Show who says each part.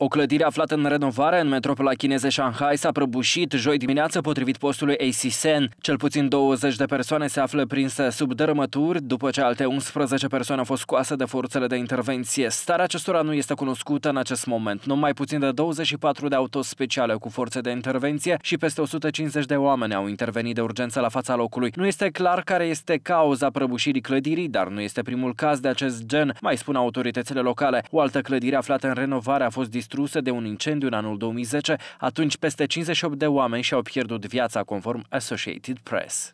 Speaker 1: O clădire aflată în renovare în metropola chineză Shanghai s-a prăbușit joi dimineață potrivit postului ACSN. Cel puțin 20 de persoane se află prinse sub dărâmături, după ce alte 11 persoane au fost scoase de forțele de intervenție. Starea acestora nu este cunoscută în acest moment. Numai puțin de 24 de autos speciale cu forțe de intervenție și peste 150 de oameni au intervenit de urgență la fața locului. Nu este clar care este cauza prăbușirii clădirii, dar nu este primul caz de acest gen, mai spun autoritățile locale. O altă clădire aflată în renovare a fost distrusă distruse de un incendiu în anul 2010, atunci peste 58 de oameni și-au pierdut viața, conform Associated Press.